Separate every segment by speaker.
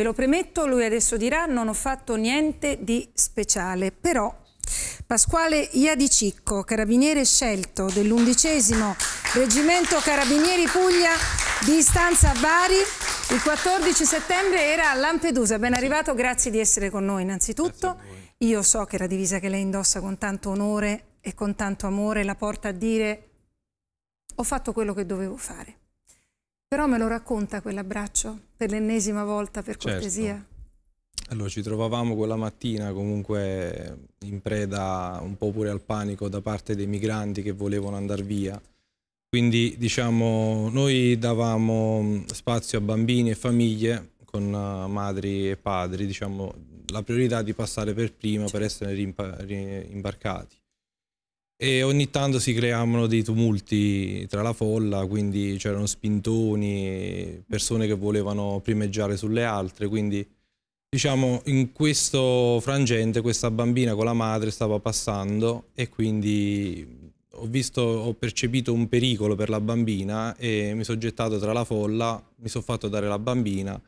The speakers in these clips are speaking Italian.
Speaker 1: Ve lo premetto, lui adesso dirà non ho fatto niente di speciale, però Pasquale Iadicicco, carabiniere scelto dell'undicesimo reggimento Carabinieri Puglia di Istanza Bari, il 14 settembre era a Lampedusa. Ben arrivato, grazie di essere con noi innanzitutto. Io so che la divisa che lei indossa con tanto onore e con tanto amore la porta a dire ho fatto quello che dovevo fare. Però me lo racconta quell'abbraccio per l'ennesima volta, per certo. cortesia.
Speaker 2: Allora, ci trovavamo quella mattina comunque in preda un po' pure al panico da parte dei migranti che volevano andare via. Quindi diciamo, noi davamo spazio a bambini e famiglie con eh, madri e padri, diciamo, la priorità di passare per prima per essere rimbarcati e ogni tanto si creavano dei tumulti tra la folla, quindi c'erano spintoni, persone che volevano primeggiare sulle altre, quindi diciamo in questo frangente questa bambina con la madre stava passando e quindi ho visto, ho percepito un pericolo per la bambina e mi sono gettato tra la folla, mi sono fatto dare la bambina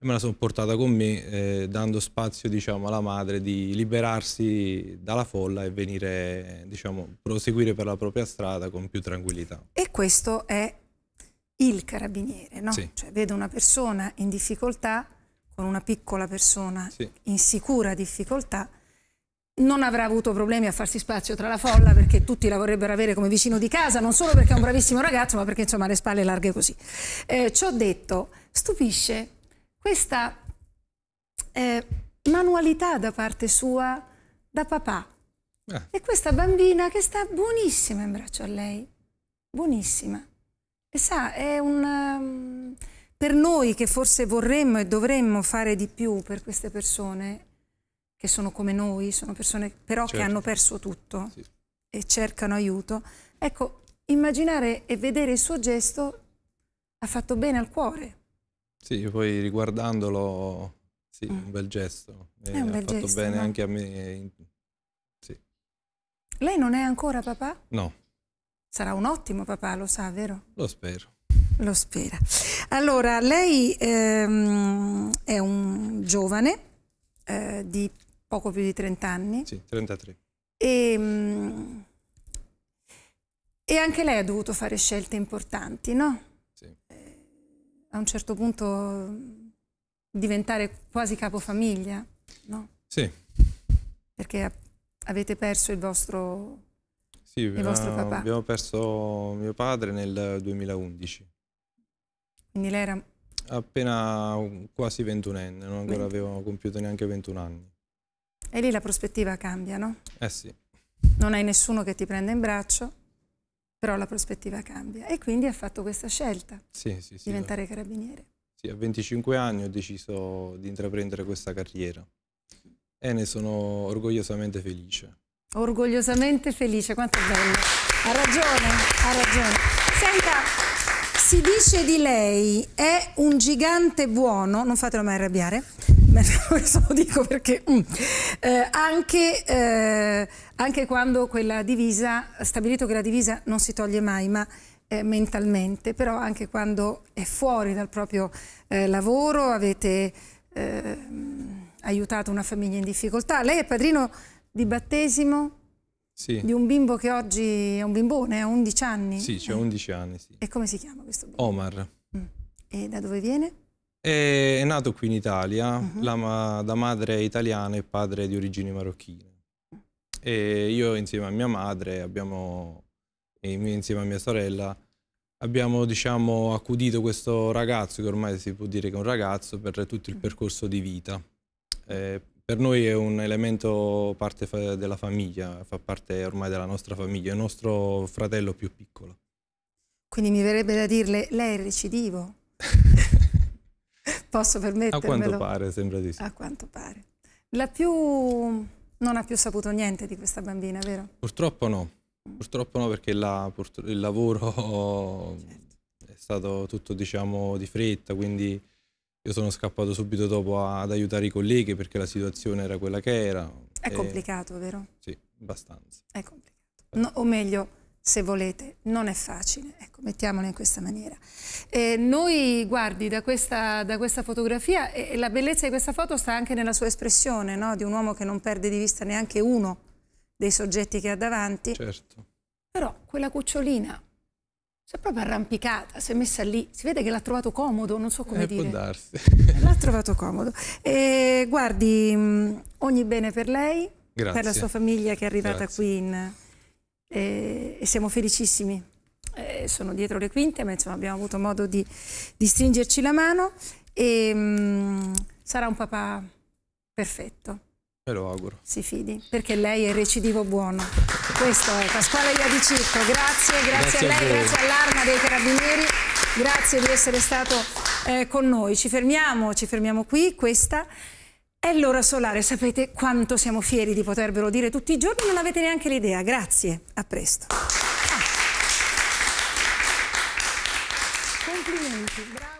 Speaker 2: e me la sono portata con me eh, dando spazio diciamo, alla madre di liberarsi dalla folla e venire, diciamo, proseguire per la propria strada con più tranquillità.
Speaker 1: E questo è il carabiniere, no? Sì. Cioè, vedo una persona in difficoltà, con una piccola persona sì. in sicura difficoltà, non avrà avuto problemi a farsi spazio tra la folla perché tutti la vorrebbero avere come vicino di casa, non solo perché è un bravissimo ragazzo, ma perché insomma ha le spalle larghe così. Eh, ci detto, stupisce questa eh, manualità da parte sua, da papà. Eh. E questa bambina che sta buonissima in braccio a lei, buonissima. E sa, è un... Ehm, per noi che forse vorremmo e dovremmo fare di più per queste persone, che sono come noi, sono persone però certo. che hanno perso tutto sì. e cercano aiuto, ecco, immaginare e vedere il suo gesto ha fatto bene al cuore.
Speaker 2: Sì, poi riguardandolo, sì, mm. un bel gesto. È un eh, bel fatto gesto, bene no? anche a me. Sì.
Speaker 1: Lei non è ancora papà? No. Sarà un ottimo papà, lo sa, vero?
Speaker 2: Lo spero.
Speaker 1: Lo spera. Allora, lei ehm, è un giovane eh, di poco più di 30 anni.
Speaker 2: Sì, 33.
Speaker 1: E, mh, mm, e anche lei ha dovuto fare scelte importanti, no? a un certo punto diventare quasi capofamiglia, no? Sì. Perché avete perso il vostro,
Speaker 2: sì, il vostro eh, papà. abbiamo perso mio padre nel 2011. Quindi lei era... Appena quasi ventunenne, non ancora avevo compiuto neanche 21 anni.
Speaker 1: E lì la prospettiva cambia, no? Eh sì. Non hai nessuno che ti prenda in braccio, però la prospettiva cambia e quindi ha fatto questa scelta,
Speaker 2: sì, sì, sì, diventare carabiniere. Sì, a 25 anni ho deciso di intraprendere questa carriera e ne sono orgogliosamente felice.
Speaker 1: Orgogliosamente felice, quanto è bello. Ha ragione, ha ragione. Senta, si dice di lei, è un gigante buono, non fatelo mai arrabbiare, questo lo dico perché mm, eh, anche, eh, anche, quando quella divisa, stabilito che la divisa non si toglie mai, ma eh, mentalmente, però anche quando è fuori dal proprio eh, lavoro, avete eh, aiutato una famiglia in difficoltà. Lei è padrino di battesimo sì. di un bimbo che oggi è un bimbone, ha 11 anni.
Speaker 2: Sì, c'è cioè 11 anni. Sì.
Speaker 1: E come si chiama questo
Speaker 2: bimbo? Omar. Mm.
Speaker 1: E da dove viene?
Speaker 2: È nato qui in Italia, uh mm-hmm. -huh. la, da madre italiana e padre di origini marocchine. E io insieme a mia madre abbiamo, e insieme a mia sorella, abbiamo diciamo, accudito questo ragazzo, che ormai si può dire che è un ragazzo, per tutto il mm. percorso di vita. Eh, per noi è un elemento parte fa della famiglia, fa parte ormai della nostra famiglia, è il nostro fratello più piccolo.
Speaker 1: Quindi mi verrebbe da dirle, lei è recidivo? Posso permettermelo? A quanto pare, sembra di sì. A quanto pare. La più non ha più saputo niente di questa bambina, vero?
Speaker 2: Purtroppo no. Mm. Purtroppo no perché la, il lavoro certo. è stato tutto diciamo di fretta, quindi io sono scappato subito dopo ad aiutare i colleghi perché la situazione era quella che era. È e... complicato, vero? Sì, abbastanza.
Speaker 1: È complicato. No, o meglio, se volete, non è facile, ecco, mettiamola in questa maniera. Eh, noi, guardi, da questa, da questa fotografia, eh, la bellezza di questa foto sta anche nella sua espressione, no? di un uomo che non perde di vista neanche uno dei soggetti che ha davanti. Certo. Però quella cucciolina si è proprio arrampicata, si è messa lì, si vede che l'ha trovato comodo, non so come eh, dire. Può darsi. l'ha trovato comodo. E, guardi, ogni bene per lei, Grazie. per la sua famiglia che è arrivata Grazie. qui in e, e siamo felicissimi. Eh, sono dietro le quinte, ma insomma, abbiamo avuto modo di, di stringerci la mano e mh, mm, sarà un papà perfetto. Me lo auguro. Si fidi, perché lei è recidivo buono. Questo è Pasquale Iadicicco. Grazie, grazie, grazie a lei, a grazie all'Arma dei Carabinieri, grazie di essere stato eh, con noi. Ci fermiamo, ci fermiamo qui. Questa è l'ora solare, sapete quanto siamo fieri di potervelo dire tutti i giorni, non avete neanche l'idea. Grazie, a presto. Ah. Complimenti, bravo.